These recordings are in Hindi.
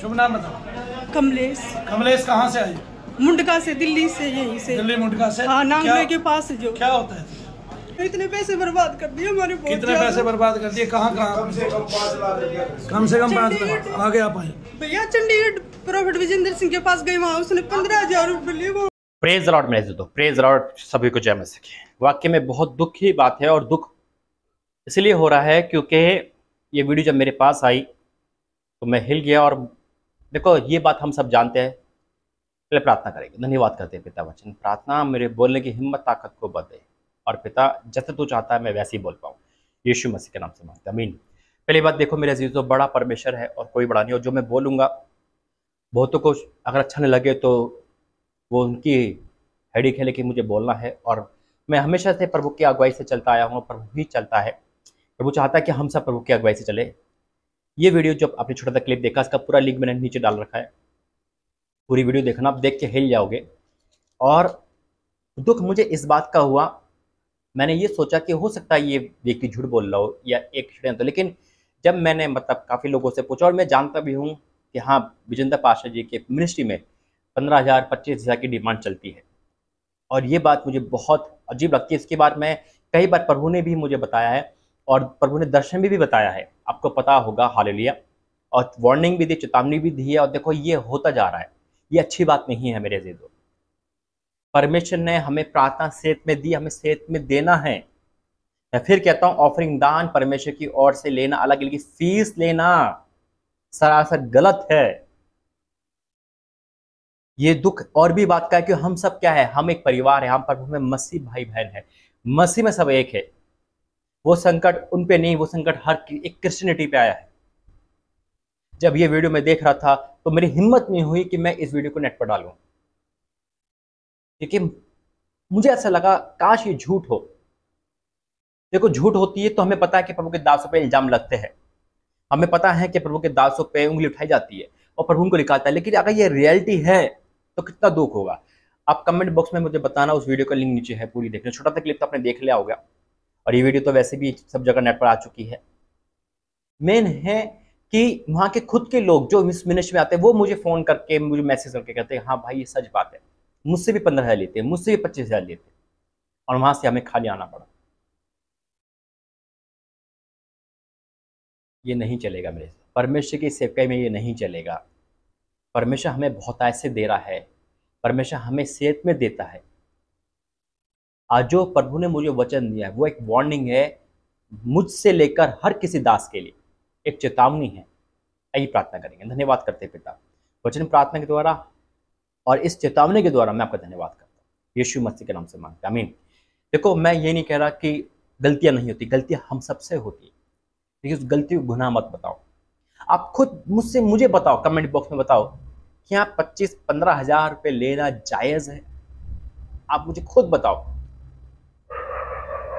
शुभ नाम बताओ कमलेश कमलेश कहाँ से आई मुंडका से दिल्ली से यहीं से दिल्ली मुंडका से हाँ नांगले के पास जो क्या होता है इतने पैसे बर्बाद कर दिए हमारे कितने पैसे बर्बाद कर दिए कहाँ कहाँ कम से कम पाँच लाख आगे आप आए भैया चंडीगढ़ प्रोफेट विजेंद्र सिंह के पास गए वहाँ उसने पंद्रह हजार रूपए लिए प्रेज अलॉट मेरे तो प्रेज अलॉट सभी को जय मिल सके वाक्य में बहुत दुख की बात है और दुख इसलिए हो रहा है क्योंकि ये वीडियो जब मेरे पास आई तो मैं हिल गया और देखो ये बात हम सब जानते हैं पहले प्रार्थना करेंगे धन्यवाद करते हैं पिता वचन प्रार्थना मेरे बोलने की हिम्मत ताकत को बदले और पिता जैसे तू चाहता है मैं वैसे ही बोल पाऊँ यीशु मसीह के नाम से मांगता अमीन पहली बात देखो मेरे अजीज तो बड़ा परमेश्वर है और कोई बड़ा नहीं और जो मैं बोलूँगा बहुतों को अगर अच्छा नहीं लगे तो वो उनकी हेडिक है लेकिन मुझे बोलना है और मैं हमेशा से प्रभु की अगुवाई से चलता आया हूँ प्रभु ही चलता है प्रभु चाहता है कि हम सब प्रभु की अगुवाई से चले ये वीडियो जो आपने छोटा सा क्लिप देखा इसका पूरा लिंक मैंने नीचे डाल रखा है पूरी वीडियो देखना आप देख के हिल जाओगे और दुख मुझे इस बात का हुआ मैंने ये सोचा कि हो सकता है ये व्यक्ति झूठ बोल रहा हो या एक तो लेकिन जब मैंने मतलब काफ़ी लोगों से पूछा और मैं जानता भी हूँ कि हाँ विजेंद्र पाशा जी के मिनिस्ट्री में पंद्रह हज़ार पच्चीस हज़ार की डिमांड चलती है और ये बात मुझे बहुत अजीब लगती है इसके बाद मैं कई बार प्रभु ने भी मुझे बताया है और प्रभु ने दर्शन भी, भी बताया है आपको पता होगा लिया और वार्निंग भी दी चेतावनी भी दी है और देखो ये होता जा रहा है ये अच्छी बात नहीं है मेरे जीजो परमेश्वर ने हमें प्रार्थना सेहत में दी हमें सेहत में देना है मैं फिर कहता हूँ ऑफरिंग दान परमेश्वर की ओर से लेना अलग अलग फीस लेना सरासर गलत है ये दुख और भी बात का है कि हम सब क्या है हम एक परिवार है हम पर हमें मसीह भाई बहन है मसीह में सब एक है वो संकट उन पे नहीं वो संकट हर एक क्रिश्चियनिटी पे आया है जब ये वीडियो मैं देख रहा था तो मेरी हिम्मत नहीं हुई कि मैं इस वीडियो को नेट पर डालूं क्योंकि मुझे ऐसा लगा काश ये झूठ हो देखो झूठ होती है तो हमें पता है कि प्रभु के दासों पे इल्जाम लगते हैं हमें पता है कि प्रभु के दासों पे उंगली उठाई जाती है और प्रभु उनको निकालता है लेकिन अगर ये रियलिटी है तो कितना दुख होगा आप कमेंट बॉक्स में मुझे बताना उस वीडियो का लिंक नीचे है पूरी देखना छोटा सा क्लिप तो आपने देख लिया होगा और ये वीडियो तो वैसे भी सब जगह नेट पर आ चुकी है मेन है कि वहाँ के खुद के लोग जो मिस मिनिश में आते हैं वो मुझे फ़ोन करके मुझे मैसेज करके कहते हैं हाँ भाई ये सच बात है मुझसे भी पंद्रह हज़ार लेते हैं मुझसे भी पच्चीस हज़ार लेते हैं और वहाँ से हमें खाली आना पड़ा ये नहीं चलेगा मेरे से परमेश्वर की सेवकाई में ये नहीं चलेगा परमेश्वर हमें बहुत ऐसे दे रहा है परमेश्वर हमें सेहत में देता है आज जो प्रभु ने मुझे वचन दिया है वो एक वार्निंग है मुझसे लेकर हर किसी दास के लिए एक चेतावनी है यही प्रार्थना करेंगे धन्यवाद करते पिता वचन प्रार्थना के द्वारा और इस चेतावनी के द्वारा मैं आपका धन्यवाद करता हूँ यीशु मसीह के नाम से मांगता अमीन देखो मैं ये नहीं कह रहा कि गलतियाँ नहीं होती गलतियाँ हम सबसे होती है लेकिन उस गलती को गुनाह मत बताओ आप खुद मुझसे मुझे बताओ कमेंट बॉक्स में बताओ क्या पच्चीस पंद्रह हजार रुपये लेना जायज़ है आप मुझे खुद बताओ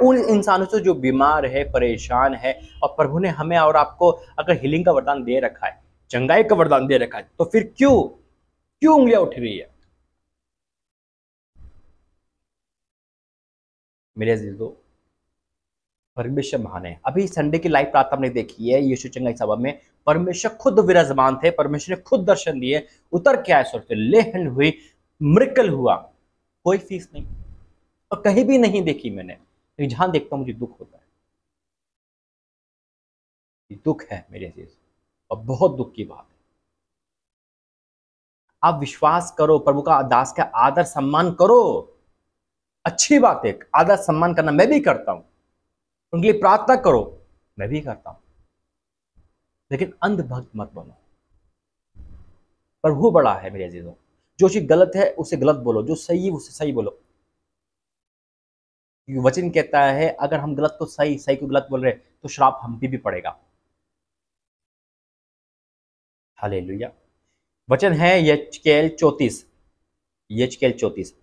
उन इंसानों से जो बीमार है परेशान है और प्रभु ने हमें और आपको अगर हीलिंग का वरदान दे रखा है चंगाई का वरदान दे रखा है तो फिर क्यों क्यों उंगलियां उठ रही है मेरे जीजो परमेश्वर महान है अभी संडे की लाइव प्रार्थना हमने देखी है यीशु चंगाई सभा में परमेश्वर खुद विराजमान थे परमेश्वर ने खुद दर्शन दिए उतर के आए स्वर्ग लेहन हुई मृकल हुआ कोई फीस नहीं और कहीं भी नहीं देखी मैंने रिझान तो देखता हूँ मुझे दुख होता है दुख है मेरे अजीज और बहुत दुख की बात है आप विश्वास करो प्रभु का दास का आदर सम्मान करो अच्छी बात है आदर सम्मान करना मैं भी करता हूं उनके लिए प्रार्थना करो मैं भी करता हूं लेकिन अंधभक्त मत बनो प्रभु बड़ा है मेरे अजीजों जो चीज गलत है उसे गलत बोलो जो सही है उसे सही बोलो वचन कहता है अगर हम गलत को सही सही को गलत बोल रहे हैं तो श्राप हम भी पड़ेगा हाले वचन है यच चौतीस यच चौतीस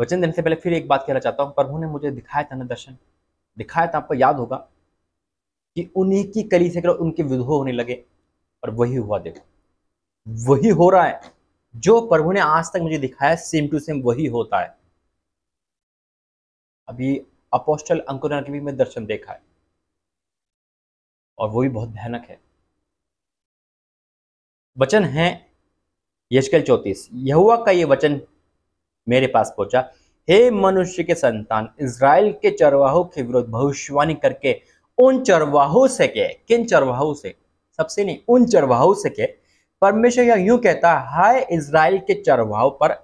वचन देने से पहले फिर एक बात कहना चाहता हूं प्रभु ने मुझे दिखाया था ना दर्शन दिखाया था आपको याद होगा कि उन्हीं की कली से उनके विधो होने लगे और वही हुआ देखो वही हो रहा है जो प्रभु ने आज तक मुझे दिखाया सेम टू सेम वही होता है अभी अपोस्टल अंकुरण के भी मैं दर्शन देखा है और वो भी बहुत भयानक है वचन है यशकल चौतीस यहुआ का ये वचन मेरे पास पहुंचा हे मनुष्य के संतान इज़राइल के चरवाहों के विरुद्ध भविष्यवाणी करके उन चरवाहों से के किन चरवाहों से सबसे नहीं उन चरवाहों से के परमेश्वर यह यूं कहता है हाय इज़राइल के चरवाहों पर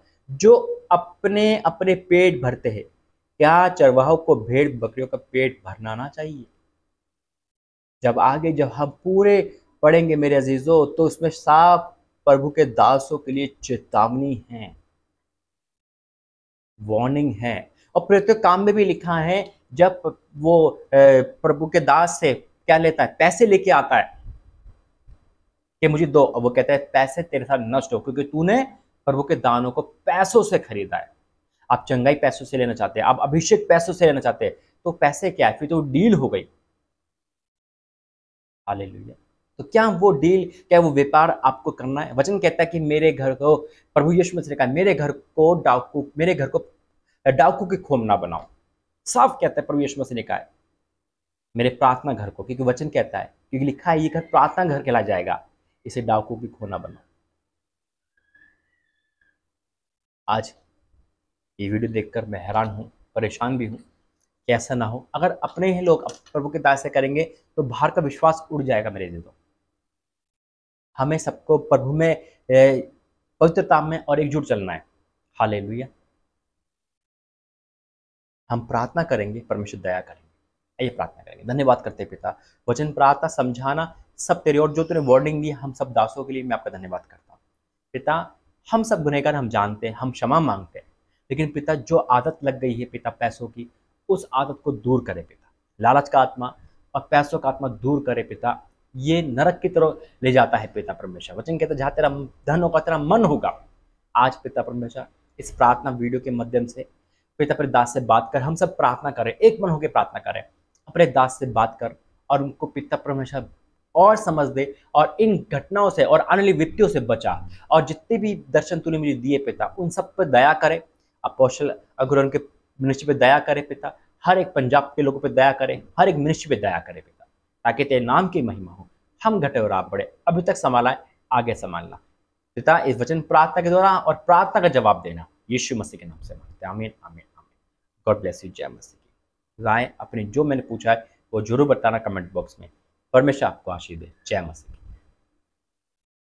जो अपने अपने पेट भरते हैं क्या चरवाहों को भेड़ बकरियों का पेट भरना ना चाहिए जब आगे जब हम पूरे पढ़ेंगे मेरे अजीजों तो उसमें साफ प्रभु के दासों के लिए चेतावनी है वार्निंग है और प्रत्येक काम में भी लिखा है जब वो प्रभु के दास से क्या लेता है पैसे लेके आता है कि मुझे दो वो कहता है पैसे तेरे साथ नष्ट हो क्योंकि तूने प्रभु के दानों को पैसों से खरीदा है आप चंगाई पैसों से लेना चाहते हैं आप अभिषेक पैसों से लेना चाहते हैं तो पैसे क्या है फिर तो डील हो गई हाल तो क्या वो डील क्या वो व्यापार आपको करना है वचन कहता है कि मेरे घर को प्रभु यीशु मसीह का मेरे घर को डाकू मेरे घर को डाकू की खोम ना बनाओ साफ कहता है प्रभु यीशु मसीह ने कहा मेरे प्रार्थना घर को क्योंकि वचन कहता है क्योंकि लिखा है ये घर प्रार्थना घर कहला जाएगा इसे डाकू की खोना बनाओ आज ये वीडियो देखकर मैं हैरान हूँ परेशान भी हूँ कैसा ना हो अगर अपने ही लोग प्रभु के दास से करेंगे तो बाहर का विश्वास उड़ जाएगा मेरे दिलों तो। हमें सबको प्रभु में पवित्रता में और एकजुट चलना है हाले हम प्रार्थना करेंगे परमेश्वर दया करेंगे ये प्रार्थना करेंगे धन्यवाद करते पिता वचन प्रार्थना समझाना सब तेरे और जो तूने वार्निंग दी हम सब दासों के लिए मैं आपका धन्यवाद करता हूँ पिता हम सब गुनहगार हम जानते हैं हम क्षमा मांगते हैं लेकिन पिता जो आदत लग गई है पिता पैसों की उस आदत को दूर करे पिता लालच का आत्मा और पैसों का आत्मा दूर करे पिता ये नरक की तरह ले जाता है पिता परमेश्वर वचन कहते जहाँ तेरा धन होगा तेरा मन होगा आज पिता परमेश्वर इस प्रार्थना वीडियो के माध्यम से पिता अपने दास से बात कर हम सब प्रार्थना करें एक मन होकर प्रार्थना करें अपने दास से बात कर और उनको पिता परमेश्वर और समझ दे और इन घटनाओं से और आने वाली वित्तियों से बचा और जितने भी दर्शन तूने मुझे दिए पिता उन सब पर दया करे कौशल अगर उनके मिनिस्ट्री पे दया करे पिता हर एक पंजाब के लोगों पे दया करे हर एक मिनिस्ट्री पे दया करे पिता ताकि तेरे नाम की महिमा हो हम घटे और आप बढ़े अभी तक संभालाएं आगे संभालना पिता इस वचन प्रार्थना के द्वारा और प्रार्थना का जवाब देना यीशु मसीह के नाम से मांगते आमीन आमीन आमीन गॉड ब्लेस यू जय मसीह की राय अपने जो मैंने पूछा है वो जरूर बताना कमेंट बॉक्स में परमेश्वर आपको आशीर्वाद जय मसीह